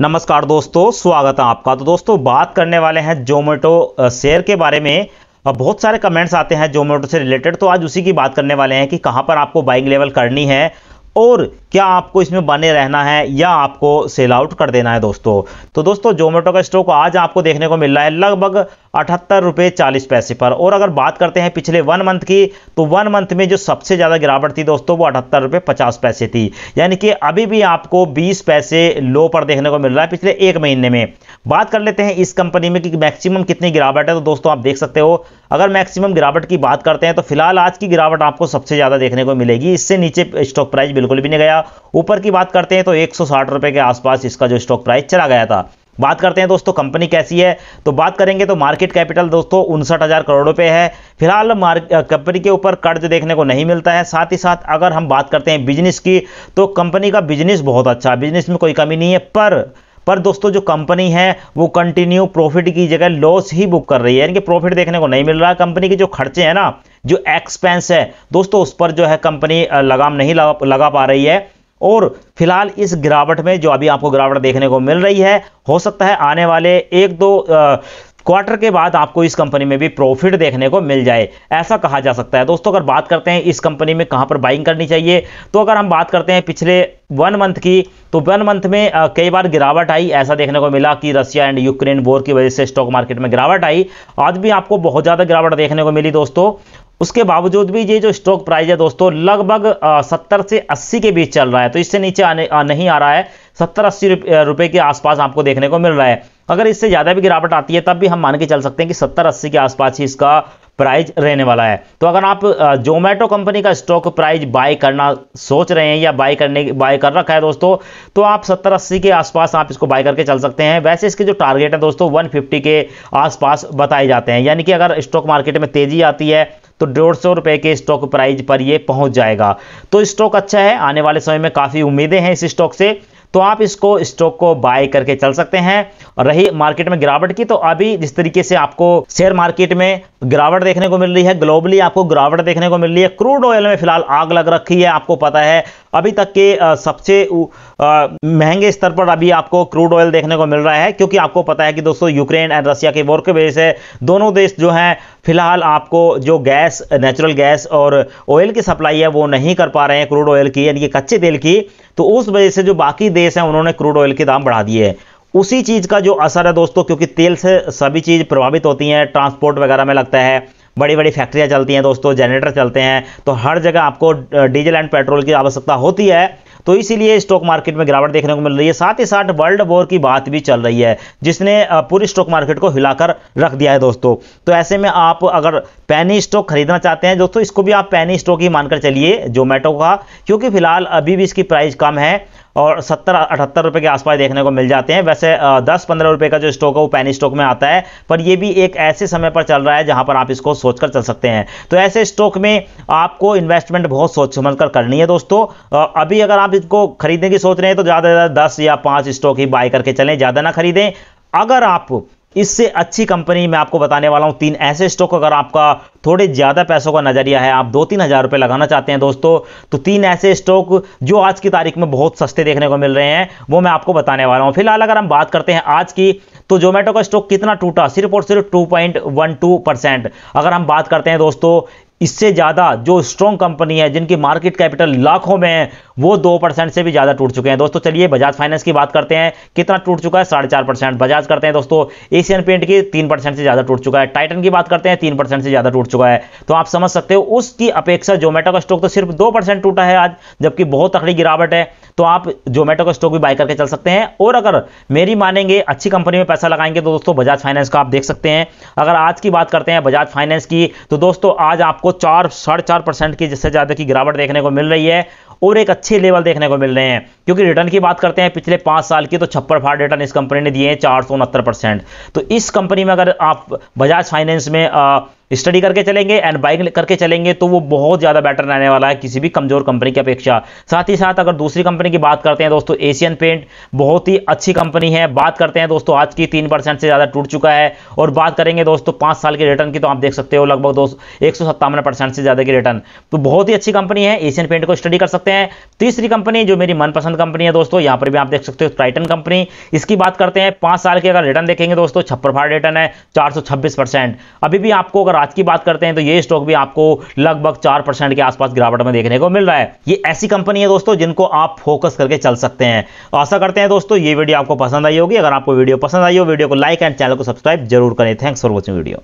नमस्कार दोस्तों स्वागत है आपका तो दोस्तों बात करने वाले हैं जोमेटो शेयर के बारे में बहुत सारे कमेंट्स आते हैं जोमेटो से रिलेटेड तो आज उसी की बात करने वाले हैं कि कहां पर आपको बाइंग लेवल करनी है और क्या आपको इसमें बने रहना है या आपको सेल आउट कर देना है दोस्तों तो दोस्तों जोमेटो का स्टॉक आज आपको देखने को मिल रहा है लगभग अठहत्तर रुपये चालीस पैसे पर और अगर बात करते हैं पिछले वन मंथ की तो वन मंथ में जो सबसे ज़्यादा गिरावट थी दोस्तों वो अठहत्तर रुपये पचास पैसे थी यानी कि अभी भी आपको बीस पैसे लो पर देखने को मिल रहा है पिछले एक महीने में बात कर लेते हैं इस कंपनी में कि मैक्सिमम कितनी गिरावट है तो दोस्तों आप देख सकते हो अगर मैक्सिमम गिरावट की बात करते हैं तो फिलहाल आज की गिरावट आपको सबसे ज़्यादा देखने को मिलेगी इससे नीचे स्टॉक प्राइस बिल्कुल भी नहीं गया गया ऊपर की बात करते हैं तो एक सौ के आसपास इसका जो स्टॉक प्राइस चला गया था बात करते हैं दोस्तों कंपनी कैसी है तो बात करेंगे तो मार्केट कैपिटल दोस्तों उनसठ हज़ार करोड़ रुपए है फिलहाल कंपनी के ऊपर कर्ज देखने को नहीं मिलता है साथ ही साथ अगर हम बात करते हैं बिजनेस की तो कंपनी का बिजनेस बहुत अच्छा है बिजनेस में कोई कमी नहीं है पर पर दोस्तों जो कंपनी है वो कंटिन्यू प्रॉफिट की जगह लॉस ही बुक कर रही है यानी कि प्रॉफिट देखने को नहीं मिल रहा कंपनी के जो खर्चे हैं ना जो एक्सपेंस है दोस्तों उस पर जो है कंपनी लगाम नहीं लगा लगा पा रही है और फिलहाल इस गिरावट में जो अभी आपको गिरावट देखने को मिल रही है हो सकता है आने वाले एक दो क्वार्टर के बाद आपको इस कंपनी में भी प्रॉफिट देखने को मिल जाए ऐसा कहा जा सकता है दोस्तों अगर बात करते हैं इस कंपनी में कहां पर बाइंग करनी चाहिए तो अगर हम बात करते हैं पिछले वन मंथ की तो वन मंथ में कई बार गिरावट आई ऐसा देखने को मिला कि रशिया एंड यूक्रेन वॉर की वजह से स्टॉक मार्केट में गिरावट आई आज भी आपको बहुत ज़्यादा गिरावट देखने को मिली दोस्तों उसके बावजूद भी ये जो स्टॉक प्राइस है दोस्तों लगभग सत्तर से अस्सी के बीच चल रहा है तो इससे नीचे आने आ, नहीं आ रहा है सत्तर अस्सी रुपए के आसपास आपको देखने को मिल रहा है अगर इससे ज़्यादा भी गिरावट आती है तब भी हम मान के चल सकते हैं कि सत्तर अस्सी के आसपास ही इसका प्राइस रहने वाला है तो अगर आप जोमेटो कंपनी का स्टॉक प्राइस बाय करना सोच रहे हैं या बाय करने बाय कर रखा है दोस्तों तो आप सत्तर अस्सी के आसपास आप इसको बाय करके चल सकते हैं वैसे इसके जो टारगेट है दोस्तों 150 के आसपास बताए जाते हैं यानी कि अगर स्टॉक मार्केट में तेजी आती है तो डेढ़ सौ रुपये के स्टॉक प्राइस पर ये पहुंच जाएगा तो स्टॉक अच्छा है आने वाले समय में काफ़ी उम्मीदें हैं इस स्टॉक से तो आप इसको स्टॉक को बाय करके चल सकते हैं और रही मार्केट में गिरावट की तो अभी जिस तरीके से आपको शेयर मार्केट में गिरावट देखने को मिल रही है ग्लोबली आपको गिरावट देखने को मिल रही है क्रूड ऑयल में फिलहाल आग लग रखी है आपको पता है अभी तक के सबसे महंगे स्तर पर अभी आपको क्रूड ऑयल देखने को मिल रहा है क्योंकि आपको पता है कि दोस्तों यूक्रेन एंड रशिया के वॉर की वजह से दोनों देश जो हैं फिलहाल आपको जो गैस नेचुरल गैस और ऑयल की सप्लाई है वो नहीं कर पा रहे हैं क्रूड ऑयल की यानी कि कच्चे तेल की तो उस वजह से जो बाकी देश हैं उन्होंने क्रूड ऑयल के दाम बढ़ा दिए हैं उसी चीज़ का जो असर है दोस्तों क्योंकि तेल से सभी चीज़ प्रभावित होती हैं ट्रांसपोर्ट वगैरह में लगता है बड़ी बड़ी फैक्ट्रियाँ चलती हैं दोस्तों जनरेटर चलते हैं तो हर जगह आपको डीजल एंड पेट्रोल की आवश्यकता होती है तो इसीलिए स्टॉक मार्केट में गिरावट देखने को मिल रही है साथ ही साथ वर्ल्ड वॉर की बात भी चल रही है जिसने पूरी स्टॉक मार्केट को हिलाकर रख दिया है दोस्तों तो ऐसे में आप अगर पैनी स्टॉक खरीदना चाहते हैं दोस्तों इसको भी आप पैनी स्टॉक ही मानकर चलिए जोमेटो का क्योंकि फिलहाल अभी भी इसकी प्राइस कम है और सत्तर अठहत्तर रुपये के आसपास देखने को मिल जाते हैं वैसे दस पंद्रह रुपये का जो स्टॉक है वो पैनी स्टॉक में आता है पर ये भी एक ऐसे समय पर चल रहा है जहाँ पर आप इसको सोचकर चल सकते हैं तो ऐसे स्टॉक में आपको इन्वेस्टमेंट बहुत सोच समझ कर करनी है दोस्तों अभी अगर आप इसको खरीदने की सोच रहे हैं तो ज़्यादा से ज़्यादा दस या पाँच स्टॉक ही बाय करके चलें ज़्यादा ना खरीदें अगर आप इससे अच्छी कंपनी मैं आपको बताने वाला हूं तीन ऐसे स्टॉक अगर आपका थोड़े ज़्यादा पैसों का नज़रिया है आप दो तीन हज़ार रुपये लगाना चाहते हैं दोस्तों तो तीन ऐसे स्टॉक जो आज की तारीख में बहुत सस्ते देखने को मिल रहे हैं वो मैं आपको बताने वाला हूं फिलहाल अगर हम बात करते हैं आज की तो जोमेटो का स्टॉक कितना टूटा सिर्फ और सिर्फ two point one two percent अगर हम बात करते हैं दोस्तों इससे ज़्यादा जो स्ट्रॉन्ग कंपनी है जिनकी मार्केट कैपिटल लाखों में है वो दो परसेंट से भी ज़्यादा टूट चुके हैं दोस्तों चलिए बजाज फाइनेंस की बात करते हैं कितना टूट चुका है साढ़े चार परसेंट बजाज करते हैं दोस्तों एशियन पेंट की तीन परसेंट से ज़्यादा टूट चुका है टाइटन की बात करते हैं तीन परसेंट से ज़्यादा टूट चुका है तो आप समझ सकते हो उसकी अपेक्षा जोमेटो का स्टॉक तो सिर्फ दो परसेंट टूटा है आज जबकि बहुत तकड़ी गिरावट है तो आप जोमेटो का स्टॉक भी बाय करके चल सकते हैं और अगर मेरी मानेंगे अच्छी कंपनी में पैसा लगाएंगे तो दोस्तों बजाज फाइनेंस का आप देख सकते हैं अगर आज की बात करते हैं बजाज फाइनेंस की तो दोस्तों आज आपको को चार साढ़े चार परसेंट की जिससे ज़्यादा की गिरावट देखने को मिल रही है और एक अच्छे लेवल देखने को मिल रहे हैं क्योंकि रिटर्न की बात करते हैं पिछले पाँच साल की तो छप्पर फाड़ रिटर्न इस कंपनी ने दिए हैं चार तो इस कंपनी में अगर आप बजाज फाइनेंस में आ, स्टडी करके चलेंगे एंड बाइक करके चलेंगे तो वो बहुत ज़्यादा बेटर रहने वाला है किसी भी कमज़ोर कंपनी की अपेक्षा साथ ही साथ अगर दूसरी कंपनी की बात करते हैं दोस्तों एशियन पेंट बहुत ही अच्छी कंपनी है बात करते हैं दोस्तों आज की तीन परसेंट से ज़्यादा टूट चुका है और बात करेंगे दोस्तों पाँच साल के रिटर्न की तो आप देख सकते हो लगभग दोस्तों एक से ज़्यादा की रिटर्न तो बहुत ही अच्छी कंपनी है एशियन पेंट को स्टडी कर सकते हैं तीसरी कंपनी जो मेरी मनपसंद कंपनी है दोस्तों यहाँ पर भी आप देख सकते हो ट्राइटन कंपनी इसकी बात करते हैं पाँच साल के अगर रिटर्न देखेंगे दोस्तों छप्पर फाड़ रिटर्न है चार अभी भी आपको अगर आज की बात करते हैं तो ये स्टॉक भी आपको लगभग चार परसेंट के आसपास गिरावट में देखने को मिल रहा है ये ऐसी कंपनी है दोस्तों जिनको आप फोकस करके चल सकते हैं तो आशा करते हैं दोस्तों ये वीडियो आपको पसंद आई होगी अगर आपको वीडियो पसंद आई हो वीडियो को लाइक एंड चैनल को सब्सक्राइब जरूर करें थैंक्स फॉर वॉचिंग वीडियो